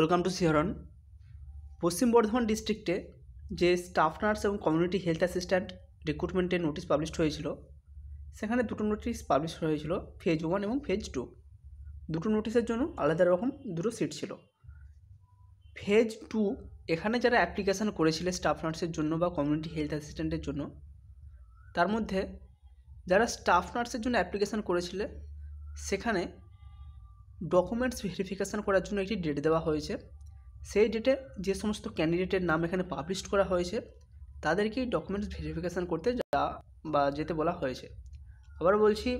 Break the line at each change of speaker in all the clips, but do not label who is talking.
welcome to শিহরন পশ্চিম বর্ধমান ডিস্ট্রিক্টে যে স্টাফ নার্স এবং কমিউনিটি হেলথ অ্যাসিস্ট্যান্ট রিক্রুটমেন্টের নোটিশ পাবলিশ হয়েছিল সেখানে দুটো নোটিশ পাবলিশ হয়েছিল ফেজ ওয়ান এবং ফেজ টু দুটো নোটিশের জন্য আলাদা রকম দুটো সিট ছিল ফেজ টু এখানে যারা অ্যাপ্লিকেশান করেছিল স্টাফ নার্সের জন্য বা কমিউনিটি হেলথ অ্যাসিস্ট্যান্টের জন্য তার মধ্যে যারা স্টাফ নার্সের জন্য অ্যাপ্লিকেশান করেছিল সেখানে ডকুমেন্টস ভেরিফিকেশান করার জন্য একটি ডেট দেওয়া হয়েছে সেই ডেটে যে সমস্ত ক্যান্ডিডেটের নাম এখানে পাবলিশ করা হয়েছে তাদেরকেই ডকুমেন্টস ভেরিফিকেশান করতে যা বা যেতে বলা হয়েছে আবার বলছি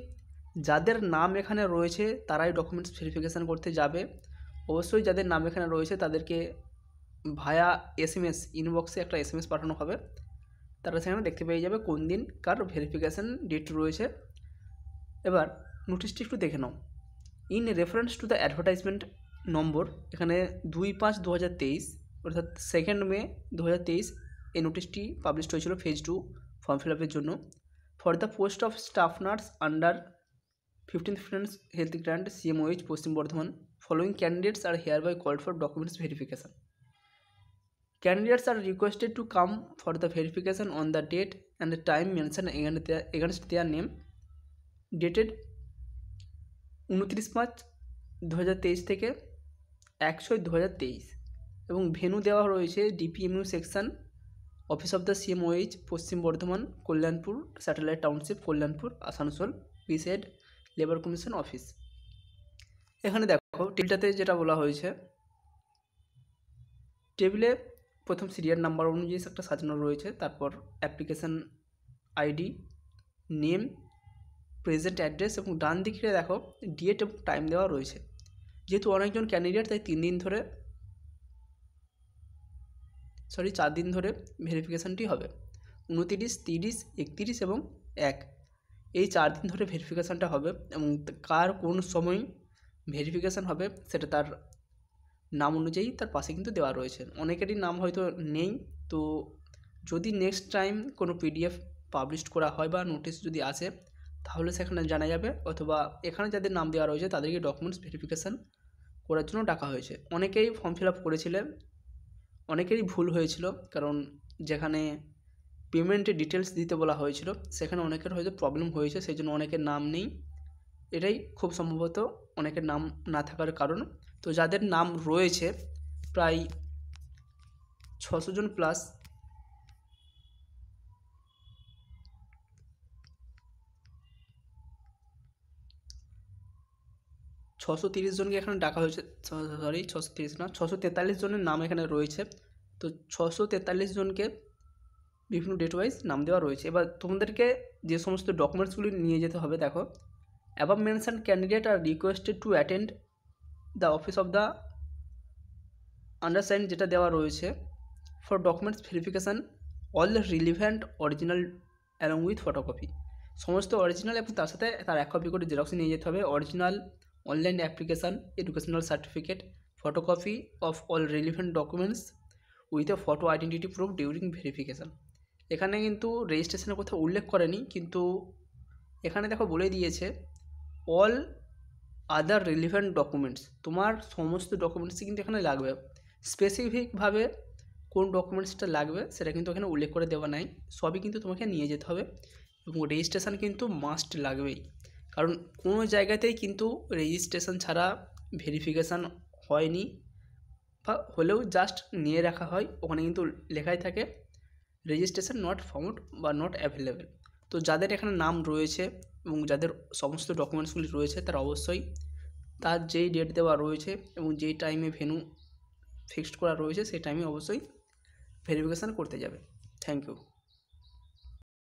যাদের নাম এখানে রয়েছে তারাই ডকুমেন্টস ভেরিফিকেশান করতে যাবে অবশ্যই যাদের নাম এখানে রয়েছে তাদেরকে ভায়া এস এম এস ইনবক্সে একটা এস এম এস পাঠানো হবে তারা সেখানে দেখতে পেয়ে যাবে কোন দিন কার ভেরিফিকেশান ডেট রয়েছে এবার নোটিশটি একটু দেখে নাও in reference to the advertisement number এখানে দুই পাঁচ দু হাজার তেইশ অর্থাৎ সেকেন্ড মে দু হাজার তেইশ এই নোটিশটি পাবলিশড হয়েছিল ফেজ টু ফর্ম ফিল আপের জন্য for the post of staff nurse under fifteen finance health grant CMOH Paschim Bardhaman following candidates are hereby called for documents verification candidates are requested to come for the verification on the date and the time mention against their name dated উনত্রিশ পাঁচ দু থেকে এক ছয় দু এবং venue দেওয়া রয়েছে DPMU section office of the CMOH Paschim Bardhaman Kalyanpur satellite township Kalyanpur Asansol beside labour commission office এখানে দেখো টেবিলটাতে যেটা বলা হয়েছে টেবিলে প্রথম সিরিয়াল নাম্বার অনুযায়ী একটা সাজানো রয়েছে তারপর application ID name present address এবং ডান দিকে দেখো ডিএট এবং টাইম দেওয়া রয়েছে যেহেতু অনেকজন ক্যান্ডিডেট তাই তিন দিন ধরে সরি চার দিন ধরে ভেরিফিকেশানটি হবে উনতিরিশ তিরিশ একত্রিশ এবং এক এই চার দিন ধরে ভেরিফিকেশানটা হবে এবং কার কোন সময় ভেরিফিকেশান হবে সেটা তার নাম অনুযায়ী তার পাশে কিন্তু দেওয়া রয়েছে অনেকেরই নাম হয়তো নেই তো যদি নেক্সট টাইম কোনো পিডিএফ পাবলিশ করা হয় বা নোটিশ যদি আসে তাহলে সেখানে জানা যাবে অথবা এখানে যাদের নাম দেওয়া রয়েছে তাদেরকে ডকুমেন্টস ভেরিফিকেশান করার জন্য ডাকা হয়েছে অনেকেই ফর্ম ফিল আপ করেছিলেন অনেকেরই ভুল হয়েছিল কারণ যেখানে পেমেন্টের ডিটেলস দিতে বলা হয়েছিল সেখানে অনেকের হয়তো প্রবলেম হয়েছে সেই জন্য অনেকের নাম নেই এটাই খুব সম্ভবত অনেকের নাম না থাকার কারণ তো যাদের নাম রয়েছে প্রায় ছশো জন প্লাস ছশো তিরিশ জনকে এখানে ডাকা হয়েছে সরি ছশো তিরিশ না ছশো তেতাল্লিশ জনের নাম এখানে রয়েছে তো ছশো তেতাল্লিশ জনকে বিভিন্ন ডেট ওয়াইজ নাম দেওয়া রয়েছে এবার তোমাদেরকে যে সমস্ত ডকুমেন্টসগুলি নিয়ে যেতে হবে দেখো above mention candidate are requested to attend the office of the undersigned যেটা দেওয়া রয়েছে for documents verification all relevant original along with photocopy সমস্ত অরিজিনাল এবং তার সাথে তার এক কপি করে জেরক্স নিয়ে যেতে হবে original online application educational certificate photocopy of all relevant documents with a photo identity proof during verification এখানে কিন্তু রেজিস্ট্রেশনের কথা উল্লেখ করেনি কিন্তু এখানে দেখো বলে দিয়েছে অল আদার রিলিভেন্ট ডকুমেন্টস তোমার সমস্ত ডকুমেন্টসই কিন্তু এখানে লাগবে স্পেসিফিকভাবে কোন ডকুমেন্টসটা লাগবে সেটা কিন্তু এখানে উল্লেখ করে দেওয়া নাই সবই কিন্তু তোমাকে নিয়ে যেতে হবে এবং রেজিস্ট্রেশান কিন্তু মাস্ট লাগবেই কারণ কোনো জায়গাতেই কিন্তু রেজিস্ট্রেশন ছাড়া ভেরিফিকেশান হয়নি বা হলেও জাস্ট নিয়ে রাখা হয় ওখানে কিন্তু লেখাই থাকে রেজিস্ট্রেশন নট ফাউন্ড বা নট অ্যাভেলেবেল তো যাদের এখানে নাম রয়েছে এবং যাদের সমস্ত ডকুমেন্টসগুলি রয়েছে তারা অবশ্যই তার যেই ডেট দেওয়া রয়েছে এবং যেই টাইমে ভেনু ফিক্সড করা রয়েছে সেই টাইমে অবশ্যই ভেরিফিকেশান করতে যাবে থ্যাংক ইউ